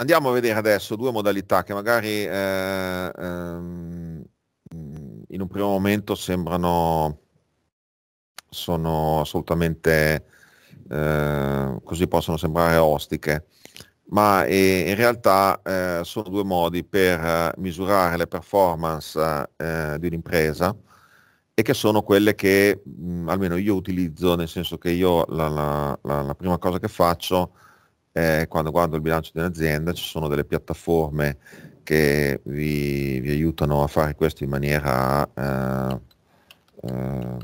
Andiamo a vedere adesso due modalità che magari eh, ehm, in un primo momento sembrano sono assolutamente eh, così possono sembrare ostiche, ma eh, in realtà eh, sono due modi per misurare le performance eh, di un'impresa e che sono quelle che mh, almeno io utilizzo, nel senso che io la, la, la, la prima cosa che faccio eh, quando guardo il bilancio di un'azienda ci sono delle piattaforme che vi, vi aiutano a fare questo in maniera eh, eh,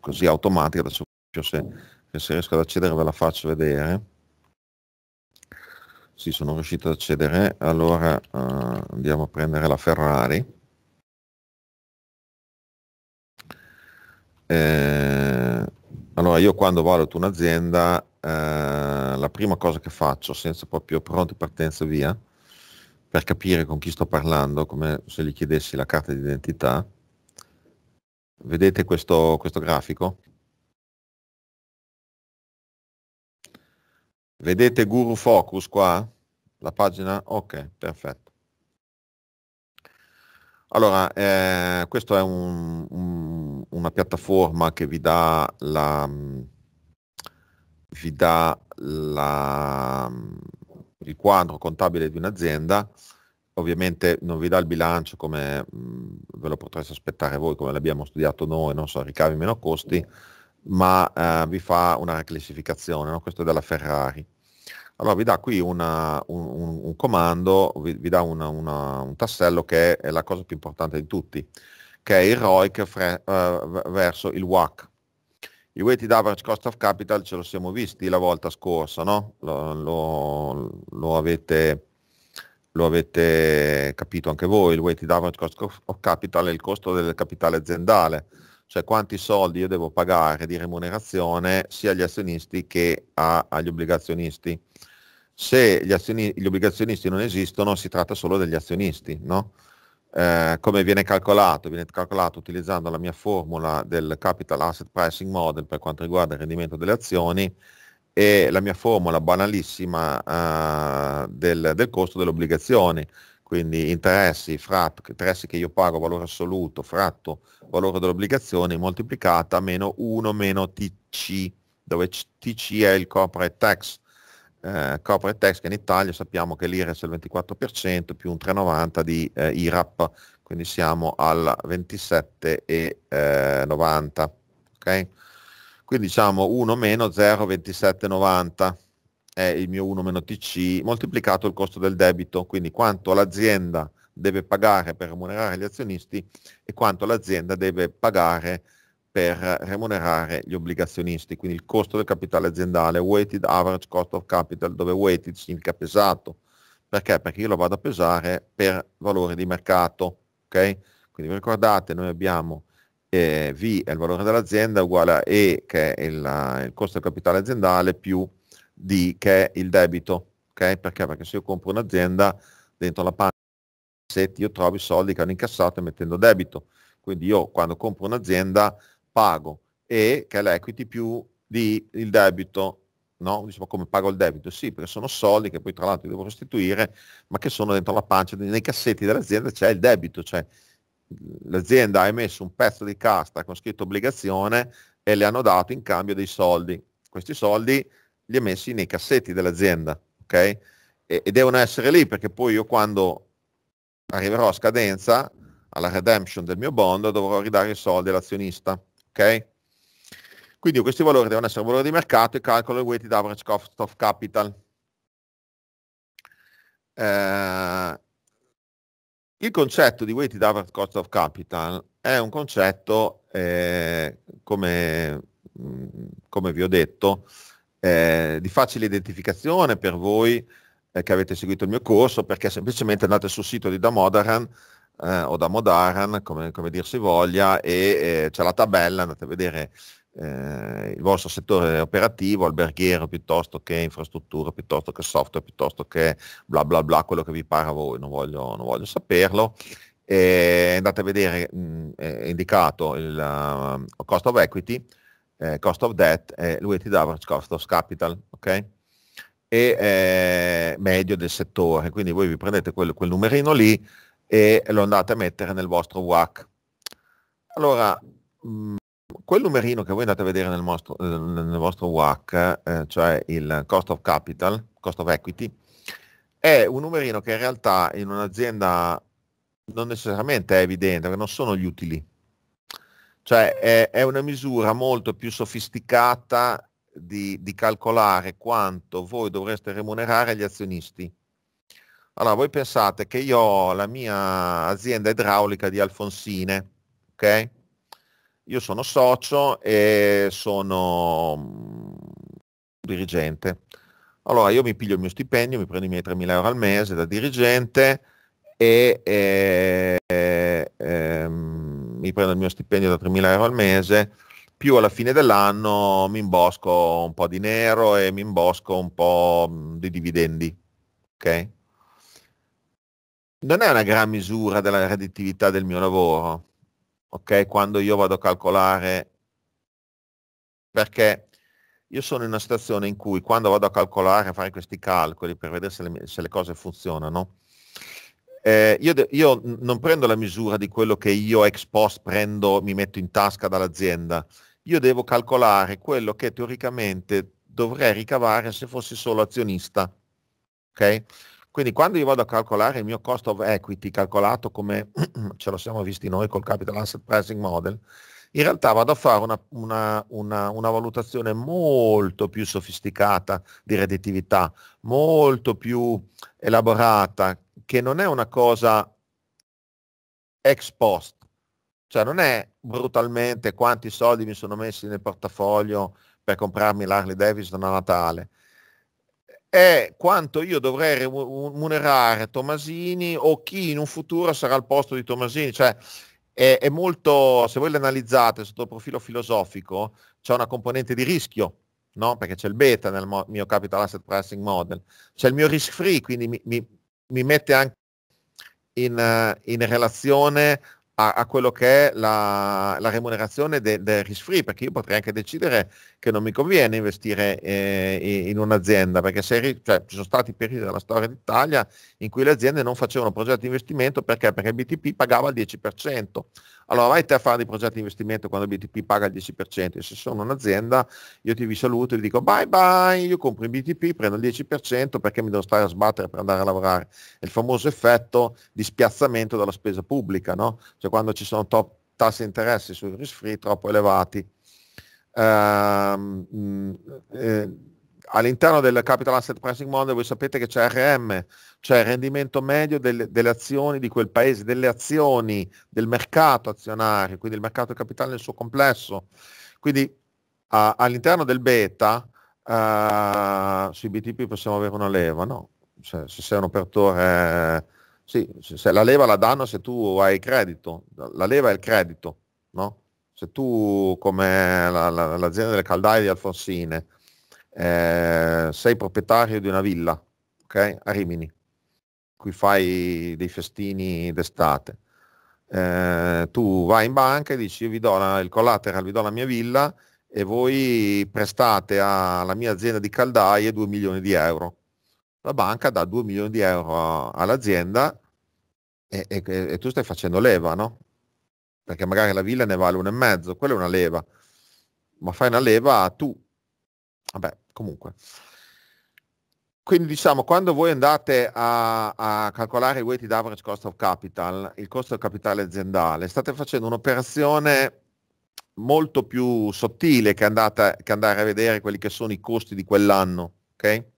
così automatica, adesso se, se riesco ad accedere ve la faccio vedere. Sì, sono riuscito ad accedere, allora eh, andiamo a prendere la Ferrari. Eh, allora io quando valuto un'azienda eh, la prima cosa che faccio senza proprio pronti partenza via, per capire con chi sto parlando, come se gli chiedessi la carta d'identità, vedete questo, questo grafico? Vedete Guru Focus qua? La pagina? Ok, perfetto. Allora, eh, questa è un, un, una piattaforma che vi dà la, vi dà la, il quadro contabile di un'azienda, ovviamente non vi dà il bilancio come ve lo potreste aspettare voi, come l'abbiamo studiato noi, non so, ricavi meno costi, ma eh, vi fa una classificazione, no? questo è della Ferrari. Allora vi dà qui una, un, un, un, comando, vi, vi dà una, una, un tassello che è la cosa più importante di tutti, che è il ROIC fre- uh, verso il WAC il weighted average cost of capital ce lo siamo visti la volta scorsa, no? lo, lo, lo, avete, lo, avete, capito anche voi, il weighted average cost of capital è il costo del capitale aziendale, cioè quanti soldi io devo pagare di remunerazione sia agli azionisti che a, agli obbligazionisti. Se gli, azioni, gli obbligazionisti non esistono si tratta solo degli azionisti, no? Eh, come viene calcolato? Viene calcolato utilizzando la mia formula del Capital Asset Pricing Model per quanto riguarda il rendimento delle azioni e la mia formula banalissima eh, del, del, costo delle obbligazioni, quindi interessi, fratto, interessi che io pago valore assoluto, fratto valore dell'obbligazione moltiplicata meno 1 meno TC, dove TC è il corporate tax eh, corporate tax che in Italia sappiamo che l'IRES è il 24% più un 3,90 di eh, IRAP, quindi siamo al 27,90. Eh, okay? Quindi diciamo 1 meno 0,2790 è il mio 1 meno TC moltiplicato il costo del debito, quindi quanto l'azienda deve pagare per remunerare gli azionisti e quanto l'azienda deve pagare per remunerare gli obbligazionisti, quindi il costo del capitale aziendale, weighted average cost of capital, dove weighted significa pesato. Perché? Perché io lo vado a pesare per valore di mercato. Okay? Quindi vi ricordate, noi abbiamo eh, V è il valore dell'azienda uguale a E che è il, il costo del capitale aziendale più D che è il debito. Okay? Perché? Perché se io compro un'azienda dentro la panca io trovo i soldi che hanno incassato mettendo debito. Quindi io quando compro un'azienda pago e che è l'equity più di il debito. No? Diciamo come pago il debito? Sì, perché sono soldi che poi tra l'altro devo restituire, ma che sono dentro la pancia, nei cassetti dell'azienda c'è il debito, cioè mhmm, l'azienda ha emesso un pezzo di casta con scritto obbligazione e le hanno dato in cambio dei soldi. Questi soldi li ha messi nei cassetti dell'azienda, ok? E, e devono essere lì perché poi io quando arriverò a scadenza alla redemption del mio bond dovrò ridare i soldi all'azionista ok? Quindi questi valori devono essere valori di mercato e calcolo il weighted average cost of capital. Eh, il concetto di weighted average cost of capital è un concetto, eh, come, mm, come, vi ho detto, eh, di facile identificazione per voi eh, che avete seguito il mio corso, perché semplicemente andate sul sito di Damodaran eh, o da Modaran, come, come dir si voglia, e eh, c'è la tabella, andate a vedere eh, il vostro settore operativo, alberghiero piuttosto che infrastruttura, piuttosto che software, piuttosto che bla bla bla, quello che vi pare a voi, non voglio, non voglio saperlo. E andate a vedere, mh, mm, è indicato il uh, cost of equity, eh, cost of debt e eh, weighted average cost of capital, ok? E eh, medio del settore, quindi voi vi prendete quel, quel numerino lì e lo andate a mettere nel vostro WAC. Allora, mm, quel numerino che voi andate a vedere nel vostro, nel vostro WAC, eh, cioè il cost of capital, cost of equity, è un numerino che in realtà in un'azienda non necessariamente è evidente, perché non sono gli utili. Cioè è, è una misura molto più sofisticata di, di calcolare quanto voi dovreste remunerare gli azionisti allora, voi pensate che io ho la mia azienda idraulica di Alfonsine, ok? Io sono socio e sono mm, dirigente. Allora, io mi piglio il mio stipendio, mi prendo i miei 3.000 euro al mese da dirigente e, e, e, e ehm, mi prendo il mio stipendio da 3.000 euro al mese, più alla fine dell'anno mi imbosco un po' di nero e mi imbosco un po' mm, di dividendi, ok? non è una gran misura della redditività del mio lavoro, ok? Quando io vado a calcolare, perché io sono in una situazione in cui quando vado a calcolare, a fare questi calcoli per vedere se le, se le cose funzionano, eh, io, de- io, non prendo la misura di quello che io ex post prendo, mi metto in tasca dall'azienda, io devo calcolare quello che teoricamente dovrei ricavare se fossi solo azionista, ok? Quindi quando io vado a calcolare il mio cost of equity, calcolato come ce lo siamo visti noi col Capital Asset Pricing Model, in realtà vado a fare una, una, una, una, valutazione molto più sofisticata di redditività, molto più elaborata, che non è una cosa ex post, cioè non è brutalmente quanti soldi mi sono messi nel portafoglio per comprarmi l'Harley Davidson a Natale, è quanto io dovrei remunerare Tomasini o chi in un futuro sarà al posto di Tomasini. Cioè, è, è molto, se voi l'analizzate sotto il profilo filosofico, c'è una componente di rischio, no? perché c'è il beta nel mo- mio capital asset pricing model, c'è il mio risk free, quindi mi, mi, mi mette anche in, in relazione a, a, quello che è la, la remunerazione del de risk free, perché io potrei anche decidere che non mi conviene investire eh, in un'azienda, perché se, cioè, ci sono stati periodi della storia d'Italia in cui le aziende non facevano progetti di investimento perché? Perché BTP pagava il 10%. Allora vai te a fare dei progetti di investimento quando BTP paga il 10%. E se sono un'azienda io ti vi saluto e vi dico bye bye, io compro in BTP, prendo il 10% perché mi devo stare a sbattere per andare a lavorare. È il famoso effetto di spiazzamento della spesa pubblica, no? Cioè quando ci sono top tasse e interessi sul risk free troppo elevati Ehm, mm, eh, all'interno del Capital Asset Pricing Model voi sapete che c'è RM, cioè il rendimento medio del, delle azioni di quel paese, delle azioni del mercato azionario, quindi il mercato capitale nel suo complesso. Quindi uh, all'interno del beta uh, sui BTP possiamo avere una leva, no? Cioè, se sei un operatore, sì, se la leva la danno se tu hai credito, la leva è il credito, no? Se tu, come la, la, l'azienda delle caldaie di Alfonsine, eh, sei proprietario di una villa okay, a Rimini, qui fai dei festini d'estate, eh, tu vai in banca e dici io vi do la, il collateral, vi do la mia villa e voi prestate alla mia azienda di caldaie 2 milioni di euro. La banca dà 2 milioni di euro all'azienda e, e, e tu stai facendo leva, no? perché magari la villa ne vale uno e mezzo, quella è una leva, ma fai una leva tu. Vabbè, comunque. Quindi diciamo, quando voi andate a, a calcolare i weighted average cost of capital, il costo del capitale aziendale, state facendo un'operazione molto più sottile che, andate, che andare a vedere quelli che sono i costi di quell'anno, ok?